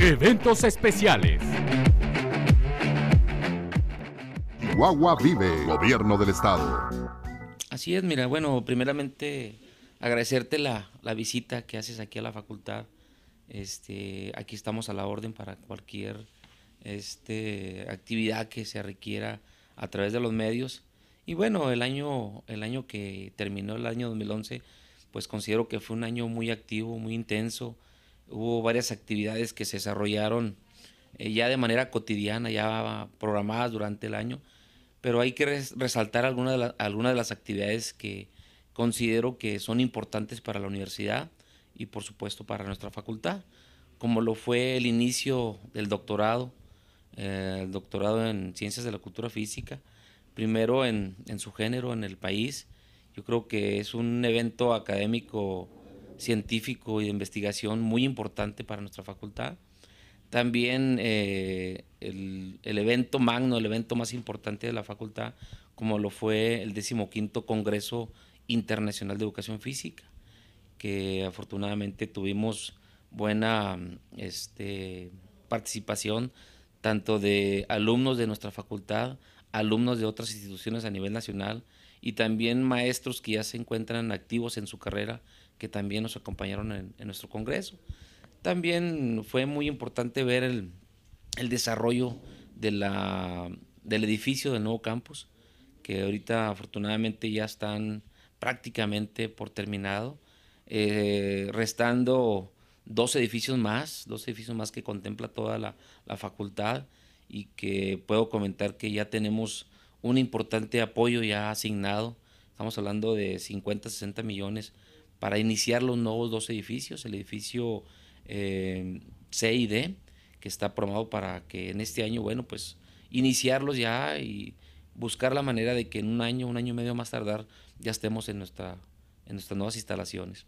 Eventos especiales. Chihuahua Vive, Gobierno del Estado. Así es, mira, bueno, primeramente agradecerte la, visita que haces aquí a la facultad. Este, aquí estamos a la orden para cualquier este, actividad que se requiera a través de los medios. Y bueno, el año, el año que terminó el año 2011, pues considero que fue un año muy activo, muy intenso, hubo varias actividades que se desarrollaron eh, ya de manera cotidiana, ya programadas durante el año, pero hay que resaltar algunas de, de las actividades que considero que son importantes para la universidad y por supuesto para nuestra facultad, como lo fue el inicio del doctorado, eh, el doctorado en Ciencias de la Cultura Física, primero en, en su género, en el país. Yo creo que es un evento académico científico y de investigación muy importante para nuestra facultad. También eh, el, evento magno, el evento más importante de la facultad, como lo fue el 15 Congreso Internacional de Educación Física, que afortunadamente tuvimos buena este, participación tanto de alumnos de nuestra facultad, alumnos de otras instituciones a nivel nacional y también maestros que ya se encuentran activos en su carrera que también nos acompañaron en, nuestro congreso. También fue muy importante ver el, desarrollo del edificio del nuevo campus, que ahorita afortunadamente ya están prácticamente por terminado, eh, restando dos edificios más, dos edificios más que contempla toda la facultad y que puedo comentar que ya tenemos un importante apoyo ya asignado. Estamos hablando de 50, 60 millones para iniciar los nuevos dos edificios, el edificio eh, C y D, que está programado para que en este año, bueno, pues iniciarlos ya y buscar la manera de que en un año, un año y medio más tardar, ya estemos en, nuestra, en nuestras nuevas instalaciones.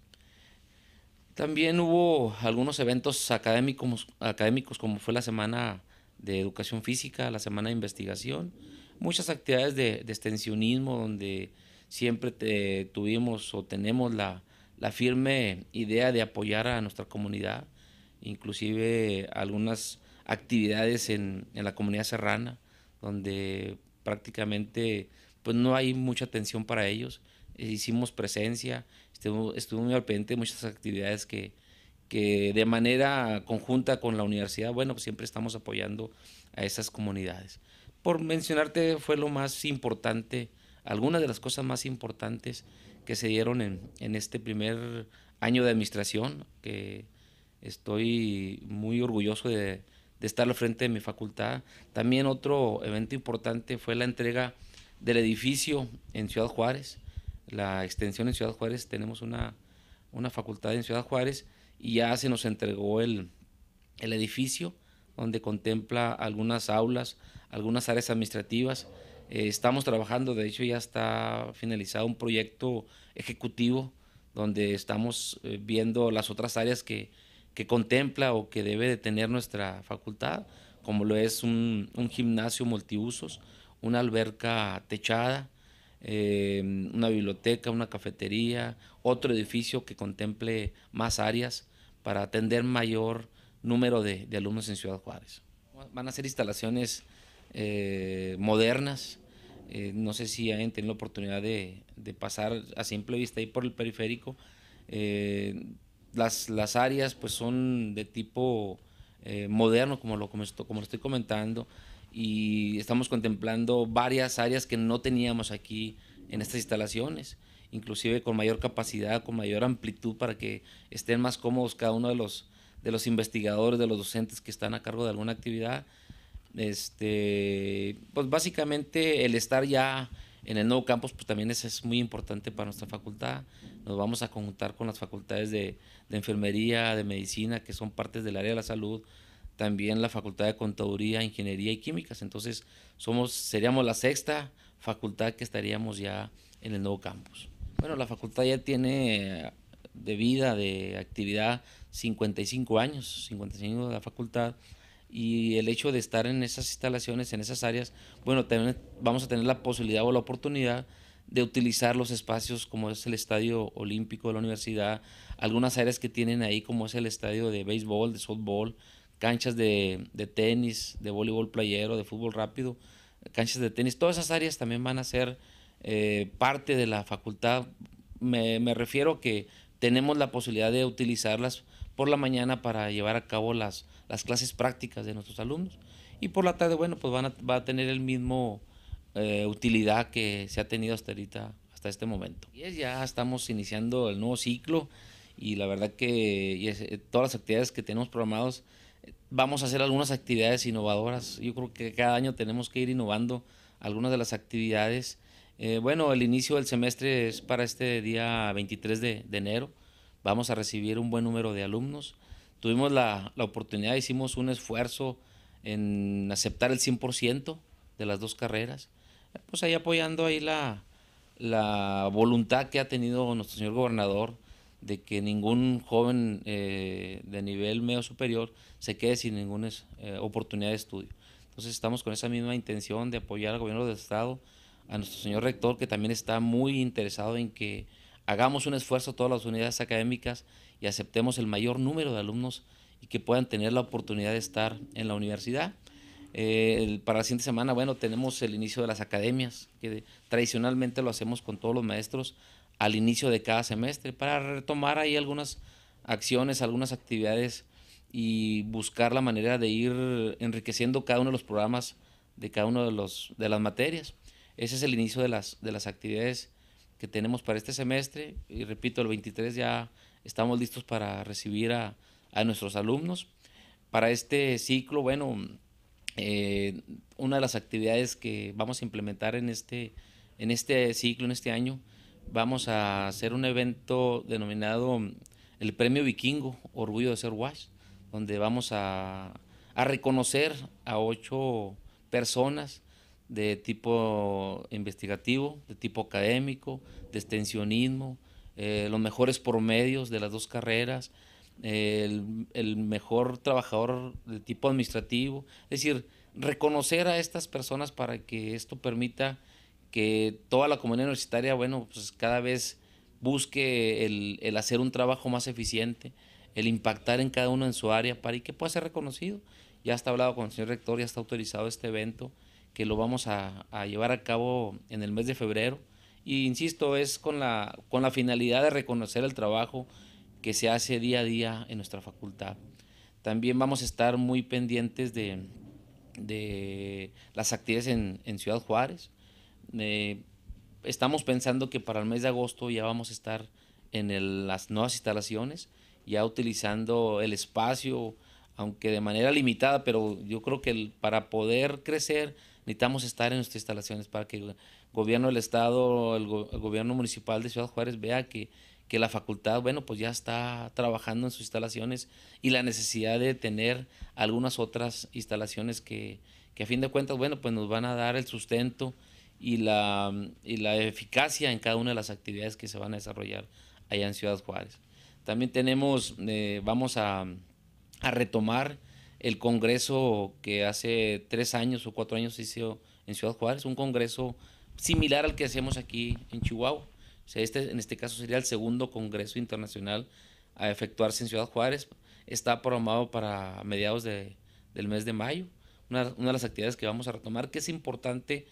También hubo algunos eventos académicos, académicos como fue la semana de educación física, la semana de investigación, muchas actividades de, extensionismo donde siempre tuvimos o tenemos la, firme idea de apoyar a nuestra comunidad, inclusive algunas actividades en, la comunidad serrana, donde prácticamente pues no hay mucha atención para ellos. Hicimos presencia, estuvimos, muy al pendiente muchas actividades que, que de manera conjunta con la universidad, bueno, pues siempre estamos apoyando a esas comunidades. Por mencionarte, fue lo más importante, algunas de las cosas más importantes que se dieron en, este primer año de administración, que estoy muy orgulloso de, de estar al frente de mi facultad. También otro evento importante fue la entrega del edificio en Ciudad Juárez, la extensión en Ciudad Juárez, tenemos una facultad en Ciudad Juárez, y ya se nos entregó el, edificio donde contempla algunas aulas, algunas áreas administrativas. Eh, estamos trabajando, de hecho ya está finalizado un proyecto ejecutivo donde estamos eh, viendo las otras áreas que, contempla o que debe de tener nuestra facultad, como lo es un, gimnasio multiusos, una alberca techada, eh, una biblioteca, una cafetería, otro edificio que contemple más áreas para atender mayor número de, alumnos en Ciudad Juárez. Van a ser instalaciones eh, modernas. Eh, no sé si hayan tenido la oportunidad de, pasar a simple vista ahí por el periférico. Eh, las, áreas pues son de tipo moderno, como lo, como, como lo estoy comentando, y estamos contemplando varias áreas que no teníamos aquí en estas instalaciones, inclusive con mayor capacidad, con mayor amplitud para que estén más cómodos cada uno de los, de los investigadores, de los docentes que están a cargo de alguna actividad. Este, pues básicamente el estar ya en el nuevo campus pues también es, muy importante para nuestra facultad. Nos vamos a conjuntar con las facultades de, enfermería, de medicina, que son partes del área de la salud, también la facultad de contaduría, ingeniería y químicas. Entonces somos, seríamos la sexta facultad que estaríamos ya en el nuevo campus. Bueno, la facultad ya tiene eh, de vida, de actividad, 55 años, 55 de la facultad, y el hecho de estar en esas instalaciones, en esas áreas, bueno, vamos a tener la posibilidad o la oportunidad de utilizar los espacios como es el Estadio Olímpico de la Universidad, algunas áreas que tienen ahí como es el estadio de béisbol, de softball, canchas de, de tenis, de voleibol playero, de fútbol rápido, canchas de tenis, todas esas áreas también van a ser eh, parte de la facultad. Me, refiero que tenemos la posibilidad de utilizarlas por la mañana para llevar a cabo las, las clases prácticas de nuestros alumnos y por la tarde, bueno, pues van a, va a tener el mismo eh, utilidad que se ha tenido hasta ahorita, hasta este momento. Y ya estamos iniciando el nuevo ciclo y la verdad que y eh, todas las actividades que tenemos programados Vamos a hacer algunas actividades innovadoras. Yo creo que cada año tenemos que ir innovando algunas de las actividades. Eh, bueno, el inicio del semestre es para este día 23 de, enero. Vamos a recibir un buen número de alumnos. Tuvimos la, la oportunidad, hicimos un esfuerzo en aceptar el 100% de las dos carreras. Pues ahí apoyando ahí la voluntad que ha tenido nuestro señor gobernador de que ningún joven eh, de nivel medio superior se quede sin ninguna eh, oportunidad de estudio. Entonces estamos con esa misma intención de apoyar al gobierno del Estado, a nuestro señor rector, que también está muy interesado en que hagamos un esfuerzo todas las unidades académicas y aceptemos el mayor número de alumnos y que puedan tener la oportunidad de estar en la universidad. Eh, para la siguiente semana, bueno, tenemos el inicio de las academias, que tradicionalmente lo hacemos con todos los maestros al inicio de cada semestre para retomar ahí algunas acciones, algunas actividades y buscar la manera de ir enriqueciendo cada uno de los programas de cada uno de, los, de las materias. Ese es el inicio de las, actividades que tenemos para este semestre y repito, el 23 ya estamos listos para recibir a, nuestros alumnos. Para este ciclo, bueno, eh, una de las actividades que vamos a implementar en este, en este ciclo, en este año, vamos a hacer un evento denominado mm, el Premio Vikingo, Orgullo de Ser Wash, donde vamos a, a reconocer a ocho personas de tipo investigativo, de tipo académico, de extensionismo, eh, los mejores promedios de las dos carreras, el, el, mejor trabajador de tipo administrativo. Es decir, reconocer a estas personas para que esto permita que toda la comunidad universitaria, bueno, pues cada vez busque el, hacer un trabajo más eficiente, el impactar en cada uno en su área para que pueda ser reconocido. Ya está hablado con el señor rector, ya está autorizado este evento que lo vamos a, llevar a cabo en el mes de febrero. Y insisto, es con la, con la finalidad de reconocer el trabajo que se hace día a día en nuestra facultad. También vamos a estar muy pendientes de, las actividades en Ciudad Juárez estamos pensando que para el mes de agosto ya vamos a estar en las nuevas instalaciones, ya utilizando el espacio, aunque de manera limitada, pero yo creo que para poder crecer necesitamos estar en nuestras instalaciones para que el gobierno del Estado, el, gobierno municipal de Ciudad Juárez vea que, la facultad, bueno, pues ya está trabajando en sus instalaciones y la necesidad de tener algunas otras instalaciones que, a fin de cuentas, bueno, pues nos van a dar el sustento y la, y la eficacia en cada una de las actividades que se van a desarrollar allá en Ciudad Juárez. También tenemos, eh, vamos a, a, retomar el congreso que hace tres años o cuatro años se hizo en Ciudad Juárez, un congreso similar al que hacemos aquí en Chihuahua. O sea, este, en este caso sería el segundo congreso internacional a efectuarse en Ciudad Juárez. Está programado para mediados de, del mes de mayo. Una, una, de las actividades que vamos a retomar, que es importante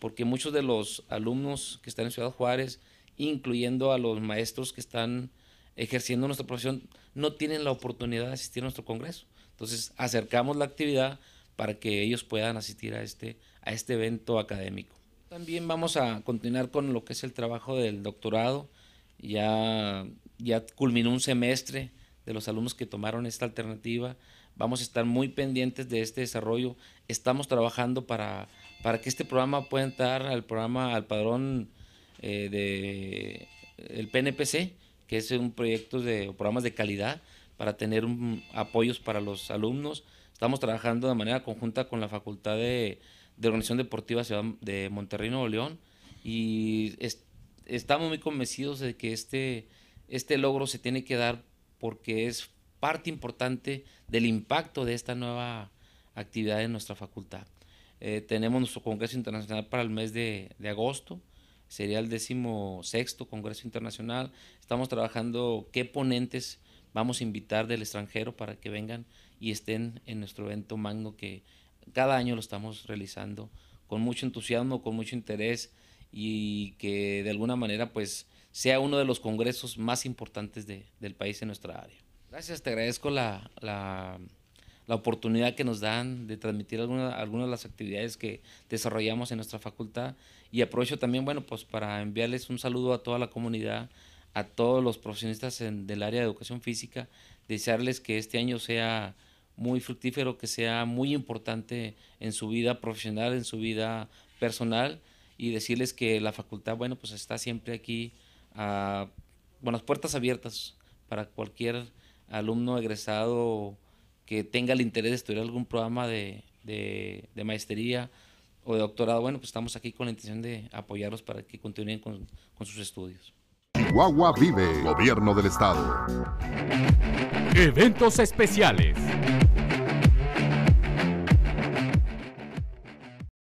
porque muchos de los alumnos que están en Ciudad Juárez, incluyendo a los maestros que están ejerciendo nuestra profesión, no tienen la oportunidad de asistir a nuestro congreso. Entonces, acercamos la actividad para que ellos puedan asistir a este, a este evento académico. También vamos a continuar con lo que es el trabajo del doctorado. Ya, ya culminó un semestre de los alumnos que tomaron esta alternativa. Vamos a estar muy pendientes de este desarrollo. Estamos trabajando para para que este programa pueda entrar al programa, al padrón del eh, de el PNPC, que es un proyecto de programas de calidad para tener apoyos para los alumnos. Estamos trabajando de manera conjunta con la Facultad de, Organización Deportiva Ciudad de Monterrey, Nuevo León, y estamos muy convencidos de que este, este logro se tiene que dar porque es parte importante del impacto de esta nueva actividad en nuestra facultad. Eh, tenemos nuestro Congreso Internacional para el mes de, agosto, sería el décimo sexto Congreso Internacional. Estamos trabajando qué ponentes vamos a invitar del extranjero para que vengan y estén en nuestro evento magno que cada año lo estamos realizando con mucho entusiasmo, con mucho interés y que de alguna manera pues sea uno de los congresos más importantes del país en nuestra área. Gracias, te agradezco la la oportunidad que nos dan de transmitir algunas algunas de las actividades que desarrollamos en nuestra facultad. Y aprovecho también, bueno, pues para enviarles un saludo a toda la comunidad, a todos los profesionistas del área de educación física, desearles que este año sea muy fructífero, que sea muy importante en su vida profesional, en su vida personal y decirles que la facultad, bueno, pues está siempre aquí a, las puertas abiertas para cualquier alumno egresado que tenga el interés de estudiar algún programa de, de, maestría o de doctorado, bueno, pues estamos aquí con la intención de apoyarlos para que continúen con, sus estudios. Chihuahua vive, gobierno del estado. Eventos especiales.